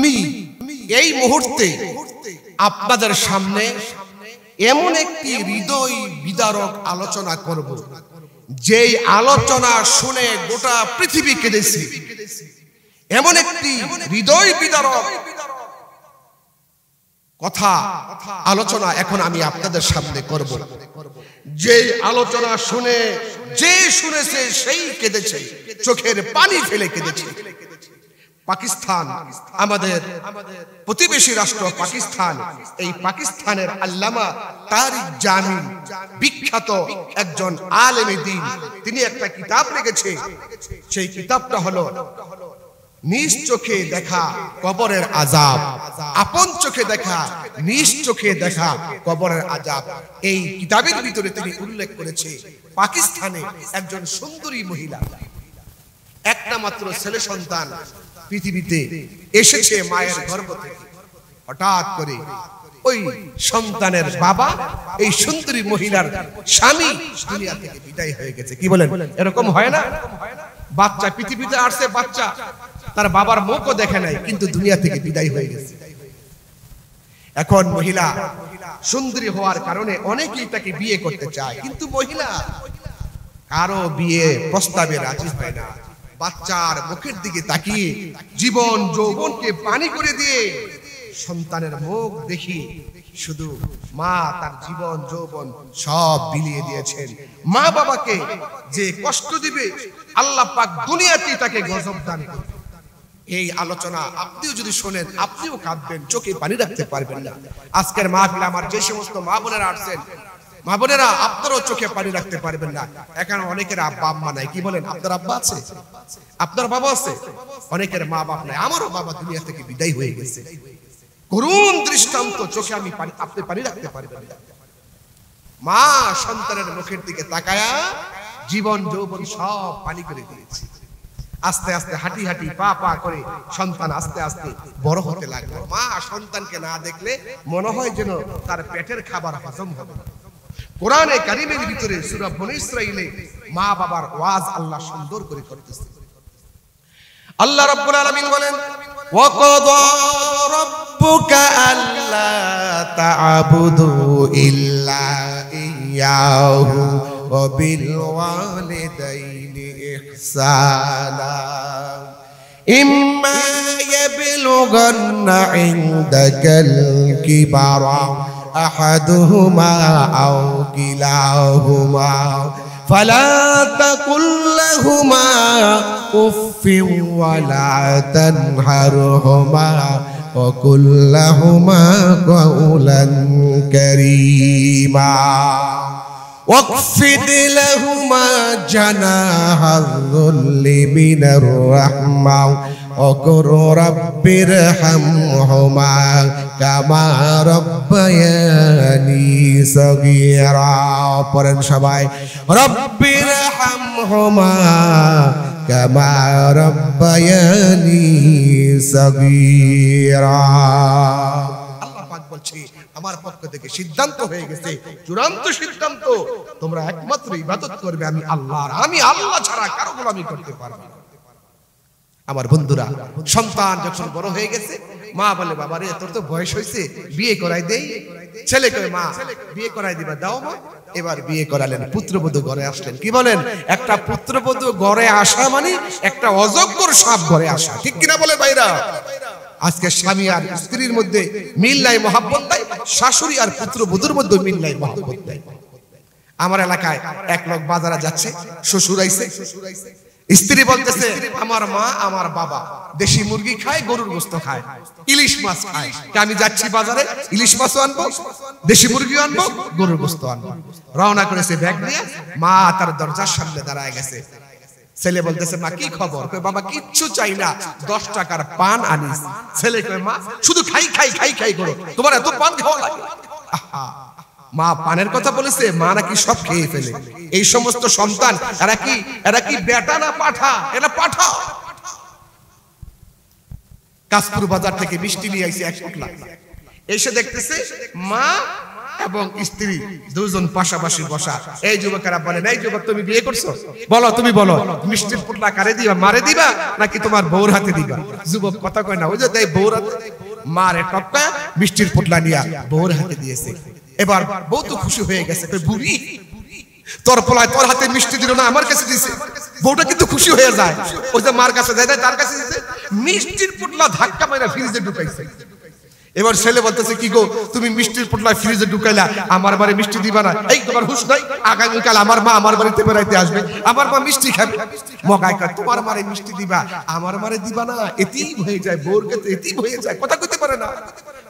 আমি এই মুহূর্তে আপনাদের সামনে এমন একটি হৃদয় বিদারক আলোচনা করব যে আলোচনা শুনে গোটা পৃথিবী কেঁদেছে এমন একটি হৃদয় বিদারক কথা আলোচনা এখন আমি আপনাদের সামনে করব যে আলোচনা শুনে যে শুনেছে সেই কেঁদেছে চোখের পানি ফেলে কেঁদেছে পাকিস্তান আমাদের প্রতিবেশী রাষ্ট্র পাকিস্তান এই পাকিস্তানের আল্লামা তার জামি বিখ্যাত একজন আলেমে দিন তিনি একটা কিতাব রেখেছে সেই কিতাবটা হলো নিজ চোখে দেখা কবরের আজাব আপন চোখে দেখা নিজ চোখে দেখা কবরের আজাব এই কিতাবের ভিতরে তিনি উল্লেখ করেছে পাকিস্তানে একজন সুন্দরী মহিলা একটা মাত্র ছেলে সন্তান পৃথিবীতে এসেছে মায়ের গর্ভ থেকে হঠাৎ করে ওই সন্তানের বাবা এই সুন্দরী মহিলার স্বামী দুনিয়া থেকে বিদায় হয়ে গেছে কি বলেন এরকম হয় না বাচ্চা পৃথিবীতে আসছে বাচ্চা তার বাবার মুখও দেখে নাই কিন্তু দুনিয়া থেকে বিদায় হয়ে গেছে এখন মহিলা সুন্দরী হওয়ার কারণে অনেকেই তাকে বিয়ে করতে চায় কিন্তু মহিলা কারো বিয়ে প্রস্তাবে রাজি হয় না বাচ্চার মুখের দিকে তাকিয়ে জীবন যৌবনকে পানি করে দিয়ে সন্তানের মুখ দেখি শুধু মা তার জীবন যৌবন সব বিলিয়ে দিয়েছেন মা বাবাকে যে কষ্ট দিবে আল্লাহ পাক দুনিয়াতেই তাকে গজব দান করবে এই আলোচনা আপনিও যদি শোনেন আপনিও কাঁদবেন চোখে পানি রাখতে পারবেন না আজকের মাহফিল আমার যে সমস্ত মা বোনেরা আসছেন মা বোনেরা আপনারও চোখে পানি রাখতে পারবেন না এখন অনেকের আব্বা আম্মা নাই কি বলেন আপনার আব্বা আছে আপনার বাবা আছে অনেকের মা বাপ নাই আমারও বাবা দুনিয়া থেকে বিদায় হয়ে গেছে করুণ দৃষ্টান্ত চোখে আমি আপনি পানি রাখতে পারবেন না মা সন্তানের মুখের দিকে তাকায়া জীবন যৌবন সব পানি করে দিয়েছে আস্তে আস্তে হাঁটি হাঁটি পা পা করে সন্তান আস্তে আস্তে বড় হতে লাগলো মা সন্তানকে না দেখলে মনে হয় যেন তার পেটের খাবার হজম হবে না কোরআনে কারিমের ভিতরে সুরা বনে ইসরাইলে মা বাবার ওয়াজ আল্লাহ সুন্দর করে করতেছে আল্লাহ রাব্বুল আলামিন বলেন ওয়াকাদা রাব্বুকা আল্লা তা'বুদু ইল্লা ইয়াহু ওয়া বিল ওয়ালিদাইনি ইহসানা ইম্মা ইয়াবলুগান্না ইনদাকাল কিবারা أحدهما أو كلاهما فلا تقل لهما أف ولا تنهرهما وقل لهما قولا كريما واخفض لهما جناح الذل من الرحمة অগর রব্বির হামহুমা কামা রব্বায়ানি সগীরা পড়েন সবাই রব্বির হামহুমা কামা রব্বায়ানি সগীরা আমার পক্ষ থেকে সিদ্ধান্ত হয়ে গেছে চূড়ান্ত সিদ্ধান্ত তোমরা একমাত্র ইবাদত করবে আমি আল্লাহর আমি আল্লাহ ছাড়া কারো গোলামি করতে পারবো না আমার বন্ধুরা সন্তান যখন বড় হয়ে গেছে মা বলে বাবা রে তোর তো বয়স হয়েছে বিয়ে করাই দেই ছেলে কয়ে মা বিয়ে করাই দিবা দাও মা এবার বিয়ে করালেন পুত্রবধূ ঘরে আসলেন কি বলেন একটা পুত্রবধূ ঘরে আসা মানে একটা অযোগ্যর সাপ ঘরে আসা ঠিক কিনা বলে ভাইরা আজকে স্বামী আর স্ত্রীর মধ্যে মিল নাই মহাব্বত নাই শাশুড়ি আর পুত্রবধূর মধ্যে মিল নাই মহাব্বত নাই আমার এলাকায় এক লোক বাজারে যাচ্ছে শ্বশুর আইছে স্ত্রী বলতেছে আমার মা আমার বাবা দেশি মুরগি খায় গরুর গোস্ত খায় ইলিশ মাছ খায় আমি যাচ্ছি বাজারে ইলিশ মাছও আনবো দেশি মুরগি আনবো গরুর গোস্ত আনবো রওনা করেছে ব্যাগ নিয়ে মা তার দরজার সামনে দাঁড়ায় গেছে ছেলে বলতেছে মা কি খবর বাবা কিচ্ছু চাই না দশ টাকার পান আনিস ছেলে মা শুধু খাই খাই খাই খাই করো তোমার এত পান খাওয়া লাগে আহা মা পানের কথা বলেছে মা নাকি সব খেয়ে ফেলে এই সমস্ত সন্তান এরা কি এরা কি বেটা না পাঠা এরা পাঠা কাশপুর বাজার থেকে মিষ্টি নিয়ে আইছে এক পোটলা এসে দেখতেছে মা এবং স্ত্রী দুজন পাশাপাশি বসা এই যুবকেরা বলে এই যুবক তুমি বিয়ে করছো বলো তুমি বলো মিষ্টির পোটলা কারে দিবা মারে দিবা নাকি তোমার বউর হাতে দিবা যুবক কথা কয় না ওই যে তাই বউর হাতে মারে টপকা মিষ্টির পোটলা নিয়া বউর হাতে দিয়েছে এবার বউ তো খুশি হয়ে গেছে বুড়ি তোর পোলায় তোর হাতে মিষ্টি দিল না আমার কাছে দিছে বউটা কিন্তু খুশি হয়ে যায় ওই যে মার কাছে যায় তার কাছে দিছে মিষ্টির পুটলা ধাক্কা মারা ফ্রিজে ঢুকাইছে এবার ছেলে বলতেছে কি গো তুমি মিষ্টির পোটলা ফ্রিজে ঢুকাইলা আমার বাড়ি মিষ্টি দিবা না এই তোমার হুশ নাই আগামীকাল আমার মা আমার বাড়িতে বেড়াইতে আসবে আমার মা মিষ্টি খাবে মগাই কয় তোমার মারে মিষ্টি দিবা আমার মারে দিবা না এতেই হয়ে যায় বোর কাছে এতেই হয়ে যায় কথা কইতে পারে না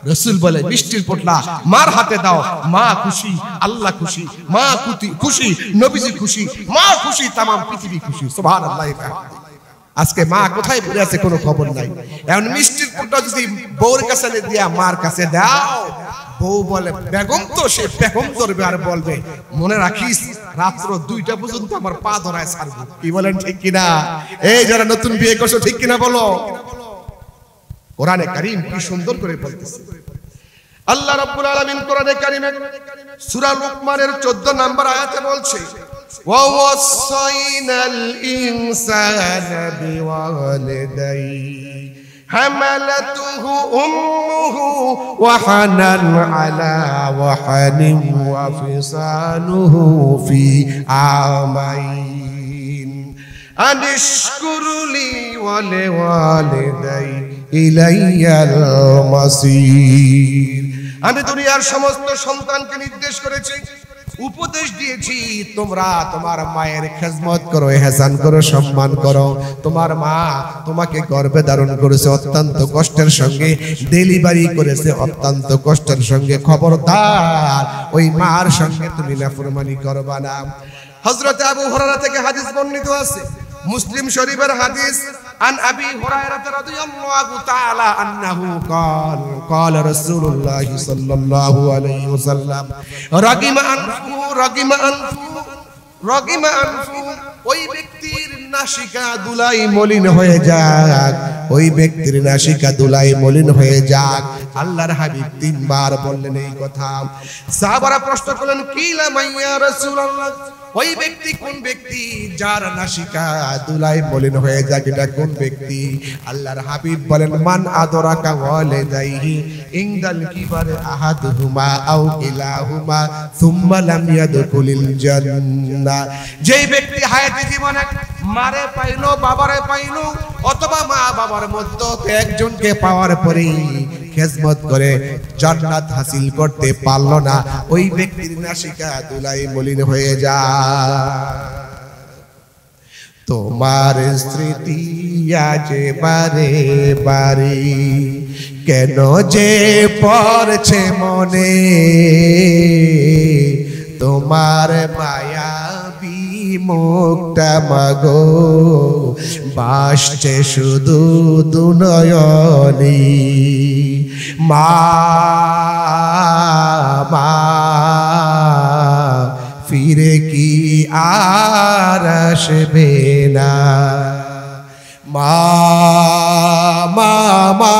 রসুল বলে মিষ্টির পোটলা মার হাতে দাও মা খুশি আল্লাহ খুশি মা খুশি নবীজি খুশি মা খুশি তাম পৃথিবী খুশি সোভার আল্লাহ আজকে মা কোথায় পড়ে আছে কোনো খবর নাই এমন মিষ্টির পোটলা যদি বউর কাছে দিয়া মার কাছে দাও বউ বলে বেগম তো সে বেগম ধরবে আর বলবে মনে রাখিস রাত্র দুইটা পর্যন্ত আমার পা ধরায় সারবে কি বলেন ঠিক কিনা এই যারা নতুন বিয়ে করছো ঠিক কিনা বলো কোরআনে কারিম কি সুন্দর করে বলতেছে আল্লাহ রাব্বুল আলামিন কোরআনে কারিমে সূরা লুকমানের 14 নম্বর আয়াতে বলছে ওয়া ওয়াসাইনাল ইনসানা বিওয়ালিদাই حملته أمه وحنا على وحن وفصاله في عامين أن اشكر لي ولوالديك আমি দুনিয়ার সমস্ত সন্তানকে নির্দেশ করেছি উপদেশ দিয়েছি তোমরা তোমার মায়ের খেজমত করো হেসান করো সম্মান করো তোমার মা তোমাকে গর্বে ধারণ করেছে অত্যন্ত কষ্টের সঙ্গে ডেলিভারি করেছে অত্যন্ত কষ্টের সঙ্গে খবরদার ওই মার সঙ্গে তুমি নাফরমানি করবা না হজরত আবু হরারা থেকে হাদিস বর্ণিত আছে মুসলিম শরীফের হাদিস عن أبي هريرة رضي الله تعالى أنه قال قال رسول الله صلى الله عليه وسلم رقم أنفه رقم أنفه রগিমা আনফু ওই ব্যক্তির নাসিকা দুলাই মলিন হয়ে যাক ওই ব্যক্তির নাসিকা দুলাই মলিন হয়ে যাক আল্লাহর হাবিব তিনবার বললেন এই কথা সাহাবারা প্রশ্ন করলেন কি লামাইয়া রাসূলুল্লাহ ওই ব্যক্তি কোন ব্যক্তি যার নাসিকা দুলাই মলিন হয়ে যাক এটা কোন ব্যক্তি আল্লাহর হাবিব বলেন মান আদরাকা ওয়ালে যাইহি ইনদাল কিবারে আহাদুহুমা আও ইলাহুমা সুম্মা লাম ইয়াদখুলিল জান্নাহ যেই ব্যক্তি হায়াতে জীবনে মারে পাইলো বাবারে পাইলো অথবা মা বাবার মধ্যে একজনকে পাওয়ার পরে খেজমত করে জান্নাত হাসিল করতে পারলো না ওই ব্যক্তির নাসিকা দুলাই মলিন হয়ে যা তোমার স্মৃতি আজে বারে বারে কেন যে পড়ছে মনে তোমার মায়া মুক্তা মাগো বাসছে শুধু দুনয়নি মা ফিরে কি আর আসবে না মা মা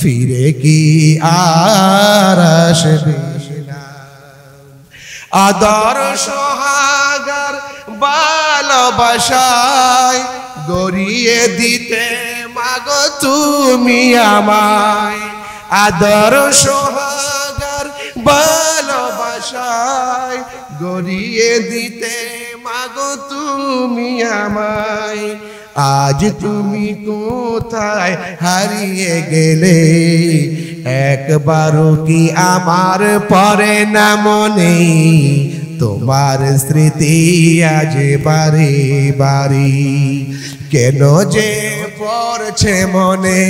ফিরে কি আর আসবে না আদর সোহাগার ভালোবাসায় গড়িয়ে দিতে মাগো তুমি আমায় আদর সোহাগার ভালোবাসায় গড়িয়ে দিতে মাগো তুমি আমায় আজ তুমি কোথায় হারিয়ে গেলে একবারও কি আমার পরে না মনে তোমার স্মৃতি আজ বারে বারি কেন যে পড়ছে মনে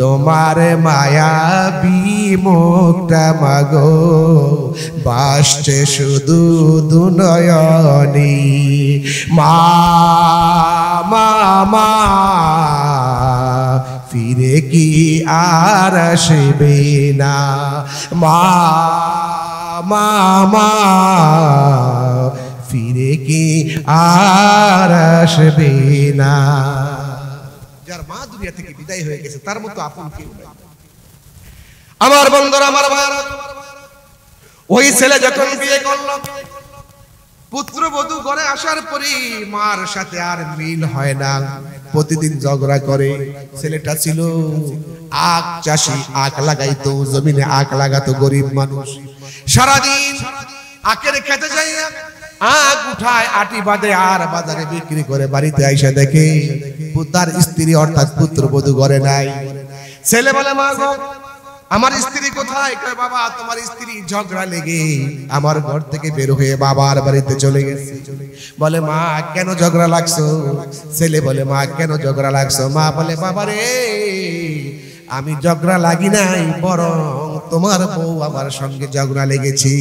তোমার মায়াবি মুক্তা মাগো বাসছে শুধু দুনয়নি মা মা ফিরে কি আর আসবে না মা মা ফিরে কি আর আসবে না যার মা দুনিয়া থেকে বিদায় হয়ে গেছে তার মতো আপন কেউ আমার বন্ধুরা আমার ভাইরা ওই ছেলে যখন বিয়ে করল পুত্রবধূ ঘরে আসার পরে মার সাথে আর মিল হয় না প্রতিদিন ঝগড়া করে ছেলেটা ছিল আখ চাষি আখ লাগাইতো জমিনে আখ লাগাতো গরিব মানুষ সারাদিন আখের খেতে যাইয়া আখ উঠায় আটি বাঁধে আর বাজারে বিক্রি করে বাড়িতে আইসা দেখে তার স্ত্রী অর্থাৎ পুত্রবধূ ঘরে নাই ছেলে বলে মা গো আমার স্ত্রী কোথায় বাবা তোমার স্ত্রী ঝগড়া লেগে আমার ঘর থেকে বের হয়ে বাবার বাড়িতে চলে গেছে বলে মা কেন ঝগড়া লাগছো ছেলে বলে মা কেন ঝগড়া লাগছো মা বলে বাবা রে আমি ঝগড়া লাগি নাই বরং তোমার বউ আমার সঙ্গে ঝগড়া লেগেছি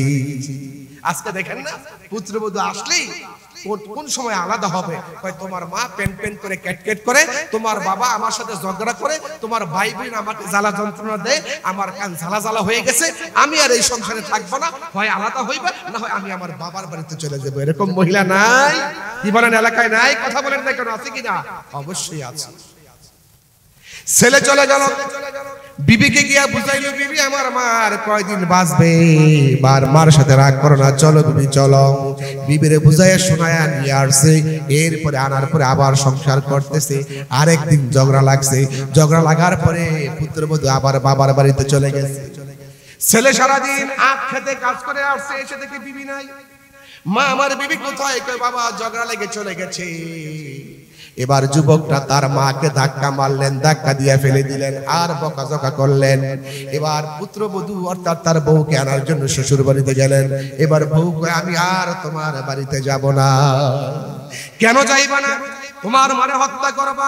আজকে দেখেন না পুত্রবধূ আসলেই কোন সময় আলাদা হবে তোমার মা পেন পেন করে ক্যাটকেট করে তোমার বাবা আমার সাথে ঝগড়া করে তোমার ভাই বোন আমাকে জ্বালা যন্ত্রণা দেয় আমার কান জ্বালা জ্বালা হয়ে গেছে আমি আর এই সংসারে থাকবো না হয় আলাদা হইবা না হয় আমি আমার বাবার বাড়িতে চলে যাবো এরকম মহিলা নাই কি এলাকায় নাই কথা বলেন না কেন আছে কিনা অবশ্যই আছে ছেলে চলে গেল বিবিকে গিয়া বুঝাইল বিবি আমার মার কয়দিন বাঁচবে মার মার সাথে রাগ করো না চলো বিবি চলো বিবিরে বুঝাইয়া শোনায়া নিয়ে আসছে এরপরে আনার পরে আবার সংসার করতেছে আরেকদিন ঝগড়া লাগছে ঝগড়া লাগার পরে পুত্রবধূ আবার বাবার বাড়িতে চলে গেছে ছেলে সারাদিন আখ খেতে কাজ করে আসছে এসে দেখে বিবি নাই মা আমার বিবি কোথায় বাবা ঝগড়া লেগে চলে গেছে এবার যুবকটা তার মাকে ধাক্কা মারলেন ধাক্কা দিয়ে ফেলে দিলেন আর বকাঝকা করলেন এবার পুত্রবধূ অর্থাৎ তার বউকে আনার জন্য শ্বশুর বাড়িতে গেলেন এবার বউকে আমি আর তোমার বাড়িতে যাব না কেন যাইবা না তোমার মানে হত্যা করবা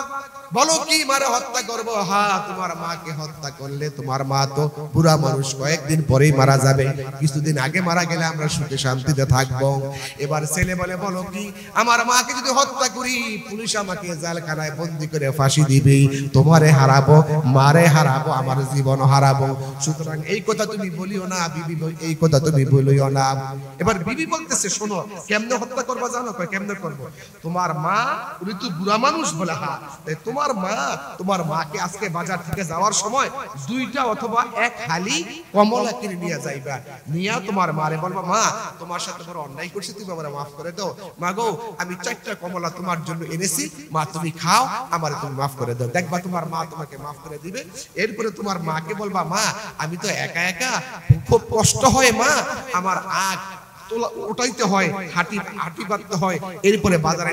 বলো কি মারে হত্যা করব হা তোমার মাকে হত্যা করলে তোমার মা তো বুড়া মানুষ কয়েকদিন পরেই মারা যাবে কিছুদিন আগে মারা গেলে আমরা সুখে শান্তিতে থাকব এবার ছেলে বলে বলো কি আমার মাকে যদি হত্যা করি পুলিশ আমাকে জালখানায় বন্দি করে ফাঁসি দিবে তোমারে হারাবো মারে হারাবো আমার জীবন হারাবো সুতরাং এই কথা তুমি বলিও না বিবি এই কথা তুমি বলিও না এবার বিবি বলতেছে শোনো কেমনে হত্যা করবা জানো কেমনে করবো তোমার মা উনি তো বুড়া মানুষ বলে হা তোমার তোমার মা তোমার মাকে আজকে বাজার থেকে যাওয়ার সময় দুইটা অথবা এক হালি কমলা কিনে নিয়ে যাইবা নিয়া তোমার মারে বলবা মা তোমার সাথে বড় অন্যায় করছি তুমি আমার মাফ করে দাও মা গো আমি চারটা কমলা তোমার জন্য এনেছি মা তুমি খাও আমার তুমি মাফ করে দাও দেখবা তোমার মা তোমাকে মাফ করে দিবে এরপরে তোমার মাকে বলবা মা আমি তো একা একা খুব কষ্ট হয় মা আমার আগ হয় হাঁটি হাঁটি বাঁধতে হয় এরপরে বাজারে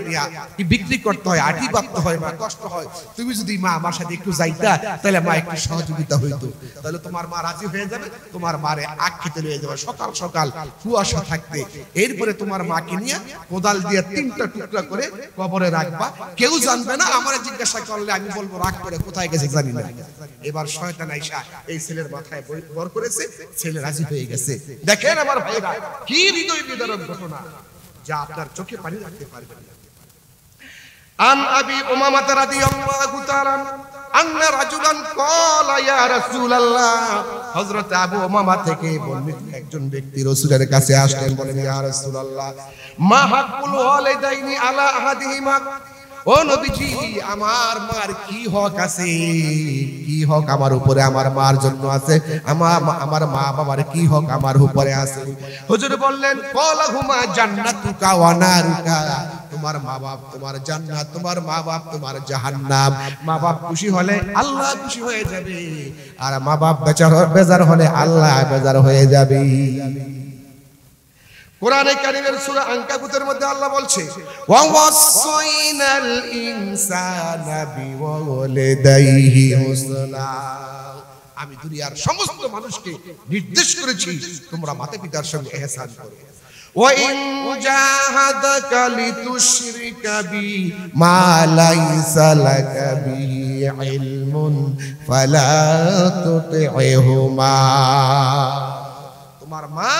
বিক্রি করতে হয় বাঁধতে হয় মা কষ্ট হয় তুমি যদি মা আমার সাথে একটু যাইতা তাহলে মা একটু সহযোগিতা হইতো তাহলে তোমার মা রাজি হয়ে যাবে তোমার মারে আখ খেতে যাবে সকাল সকাল কুয়াশা এরপরে তোমার মাকে নিয়ে কোদাল দিয়ে তিনটা টুকরা করে কবরে রাখবা কেউ জানবে না আমার জিজ্ঞাসা করলে আমি বলবো রাগ করে কোথায় গেছে জানি না এবার শয়তান আইসা এই ছেলের মাথায় বর করেছে ছেলে রাজি হয়ে গেছে দেখেন আমার ভাইরা কি হৃদয় বিদারক ঘটনা যা আপনার চোখে পানি রাখতে পারবে আন আবি রাদিয়াল্লাহু তাআলা আন্না রাজুলান ক্বালা ইয়া রাসূলুল্লাহ হযরত আবু উমামা থেকে বর্ণিত একজন ব্যক্তি রাসূলের কাছে আসলেন বলেন ইয়া রাসূলুল্লাহ মা হাকুল ওয়ালাইদাইনি আলা আহাদিহিমা ও নবীজি আমার মার কি হক আছে কি হক আমার উপরে আমার মার জন্য আছে আমার আমার মা বাবার কি হক আমার উপরে আছে হুজুর বললেন কলহুমা জান্নাতুকা ওয়া নারুকা তোমার মা বাপ তোমার জান্নাত তোমার মা বাপ তোমার জাহান্নাম মা বাপ খুশি হলে আল্লাহ খুশি হয়ে যাবে আর মা বাপ বেচার বেজার হলে আল্লাহ বেজার হয়ে যাবে কোরআনে কারিমের সূরা আনকাবুতের মধ্যে আল্লাহ বলছে ওয়া ওয়াসাইনাল ইনসানা বিওয়ালিদাইহি হুসনা আমি দুনিয়ার সমস্ত মানুষকে নির্দেশ করেছি তোমরা মাতা পিতার সঙ্গে এহসান করো وإن জাহাদাকা লিতুশরিকা বি মা লাইসা লাকা به ইলমুন ফালা তুতিহুমা তোমার মা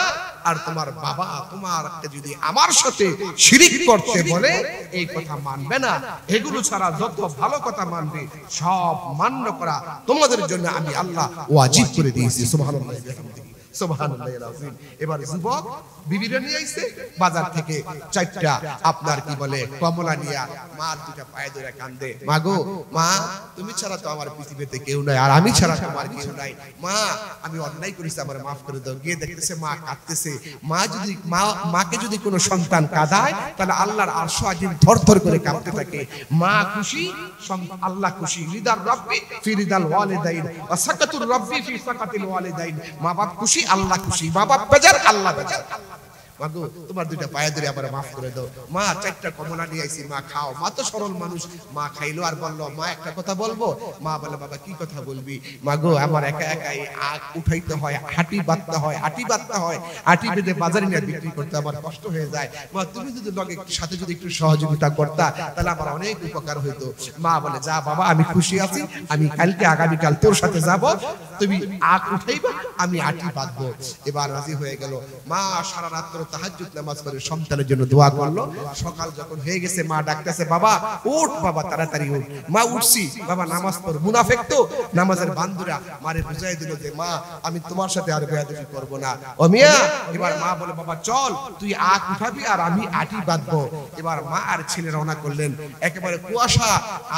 আর তোমার বাবা তোমারকে যদি আমার সাথে শিরিক করতে বলে এই কথা মানবে না এগুলো ছাড়া যত ভালো কথা মানবে সব মান্য করা তোমাদের জন্য আমি আল্লাহ ওয়াজিব করে দিয়েছি সুবহানাল্লাহ এবার যুবক বিবিরা নিয়ে আইছে বাজার থেকে চারটা আপনার কি বলে কমলা নিয়া মা দুটা পায়ে ধরে কান্দে মা গো মা তুমি ছাড়া তো আমার পৃথিবীতে কেউ নাই আর আমি ছাড়া তোমার নাই মা আমি অন্যায় করেছি আমার মাফ করে দাও গিয়ে দেখতেছে মা কাঁদতেছে মা যদি মা মাকে যদি কোনো সন্তান কাঁদায় তাহলে আল্লাহর আরশ আজিম ধর করে কাঁদতে থাকে মা খুশি আল্লাহ খুশি হৃদার রব্বি ফি রিদাল ওয়ালিদাইন সাকাতুর রব্বি ফি সাকাতিল মা বাপ খুশি আল্লাহ খুশি বাবা বেজার আল্লাহ বেজার তোমার দুইটা পায়ে ধরে মাফ করে দাও মা চারটা কমলা নিয়ে আইছি মা খাও মা তো সরল মানুষ মা খাইলো আর বলল মা একটা কথা বলবো মা বলে বাবা কি কথা বলবি আমার একা একাই আগ উঠাইতে হয় হাঁটি বাঁধতে হয় হাঁটি বাঁধতে হয় হাঁটি বেঁধে বাজারে নিয়ে বিক্রি করতে আমার কষ্ট হয়ে যায় মা তুমি যদি লগে সাথে যদি একটু সহযোগিতা করতা তাহলে আমার অনেক উপকার হইতো মা বলে যা বাবা আমি খুশি আছি আমি কালকে আগামীকাল তোর সাথে যাব তুমি আগ উঠাইবা আমি হাঁটি বাঁধবো এবার রাজি হয়ে গেল মা সারা রাত্র নামাজ সন্তানের জন্য দোয়া করলো সকাল যখন হয়ে গেছে মা ডাকতেছে বাবা উঠ বাবা তাড়াতাড়ি উঠ মা উঠছি বাবা নামাজ পড় তো নামাজের বান্ধুরা মারে বুঝাই দিল যে মা আমি তোমার সাথে আর করব না ও মিয়া এবার মা বলে বাবা চল তুই উঠাবি আর আমি আটি এবার মা আর ছেলে রওনা করলেন একেবারে কুয়াশা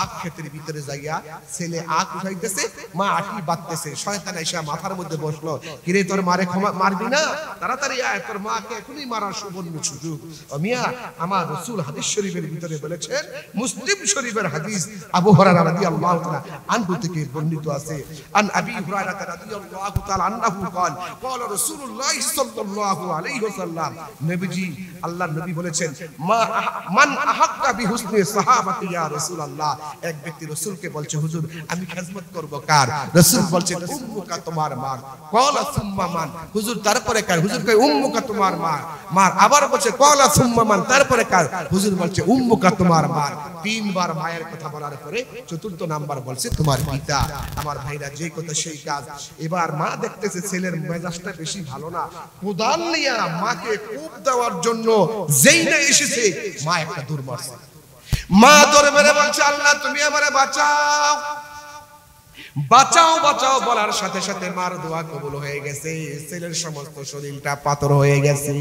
আখ ক্ষেত্রের ভিতরে যাইয়া ছেলে আখ উঠাইতেছে মা আটি বাঁধতেছে শয়তান এসে মাথার মধ্যে বসলো কিরে তোর মারে ক্ষমা মারবি না তাড়াতাড়ি আয় তোর মাকে এখন ছুরি মারার সুবর্ণ সুযোগ অমিয়া আমার রসুল হাদিস শরীফের ভিতরে বলেছেন মুসলিম শরীফের হাদিস আবু হরারা আনহু থেকে বর্ণিত আছে আন আবি নবীজি নবী বলেছেন মা মান আহাক্কা সাহাবাতি ইয়া এক ব্যক্তি রাসূলকে বলছে হুজুর আমি খেদমত করব কার রাসূল উম্মুকা তোমার মা সুম্মা মান হুজুর তারপরে কার হুজুর কয় উম্মুকা তোমার মা মার আবার বলছে কলা সুম্মা মান তারপরে কার হুজুর বলছে উম্মুকা তোমার মা তিনবার মায়ের কথা বলার পরে চতুর্থ নাম্বার বলছে তোমার পিতা আমার ভাইরা যে কথা সেই কাজ এবার মা দেখতেছে ছেলের মেজাজটা বেশি ভালো না কোদাল নিয়া মাকে কূপ দেওয়ার জন্য যেই না এসেছে মা একটা দূর মা দরবারে বলছে আল্লাহ তুমি আমারে বাঁচাও বাঁচাও বাঁচাও বলার সাথে সাথে মার দোয়া কবুল হয়ে গেছে ছেলের সমস্ত শরীরটা পাথর হয়ে গেছে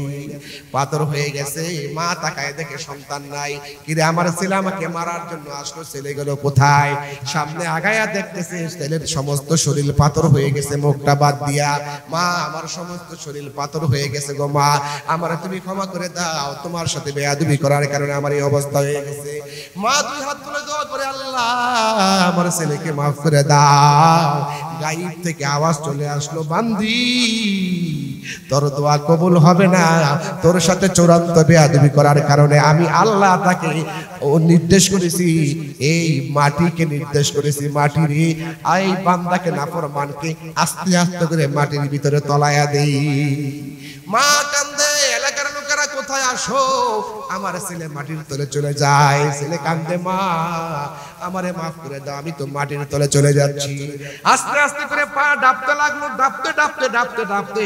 পাথর হয়ে গেছে মা তাকায় দেখে সন্তান নাই কিরে আমার ছেলে আমাকে মারার জন্য আসলো ছেলে গেল কোথায় সামনে আগায়া দেখতেছে ছেলের সমস্ত শরীর পাথর হয়ে গেছে মুখটা বাদ দিয়া মা আমার সমস্ত শরীর পাথর হয়ে গেছে গো মা আমার তুমি ক্ষমা করে দাও তোমার সাথে বেয়াদুবি করার কারণে আমার এই অবস্থা হয়ে গেছে মা দুই হাত তুলে দোয়া করে আল্লাহ আমার ছেলেকে মাফ করে দাও গাইব থেকে আওয়াজ চলে আসলো বান্দি তোর দোয়া কবুল হবে না তোর সাথে চূড়ান্ত বেয়াদবি করার কারণে আমি আল্লাহ তাকে ও নির্দেশ করেছি এই মাটিকে নির্দেশ করেছি মাটির এই বান্দাকে নাফর মানকে আস্তে আস্তে করে মাটির ভিতরে তলায়া দেই মা কান্দে এলাকার লোকেরা কোথায় আসো আমার ছেলে মাটির তলে চলে যায় ছেলে কান্দে মা আমারে মাফ করে দাও আমি তো মাটির তলে চলে যাচ্ছি আস্তে আস্তে করে পা ডাবতে লাগলো ডাবতে ডাবতে ডাবতে ডাবতে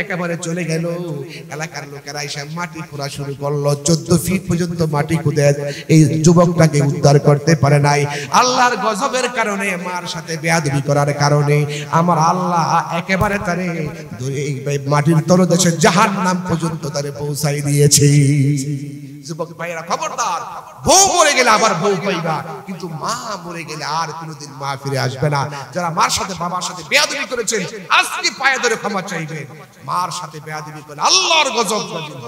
একেবারে চলে গেল এলাকার লোকেরা এসে মাটি খোঁড়া শুরু করলো চোদ্দ ফিট পর্যন্ত মাটি খুঁজে এই যুবকটাকে উদ্ধার করতে পারে নাই আল্লাহর গজবের কারণে মার সাথে বেয়াদবি করার কারণে আমার আল্লাহ একেবারে তারে মাটির তলদেশে জাহান নাম পর্যন্ত তারে পৌঁছাই দিয়েছে যুবক ভাইয়েরা খবরদার বউ মরে গেলে আবার বউ পাইবা কিন্তু মা মরে গেলে আর কোনোদিন মা ফিরে আসবে না যারা মার সাথে বাবার সাথে বেয়াদবি করেছেন আজকে পায়ে ধরে ক্ষমা চাইবেন মার সাথে বেয়াদবি করে আল্লাহর গজব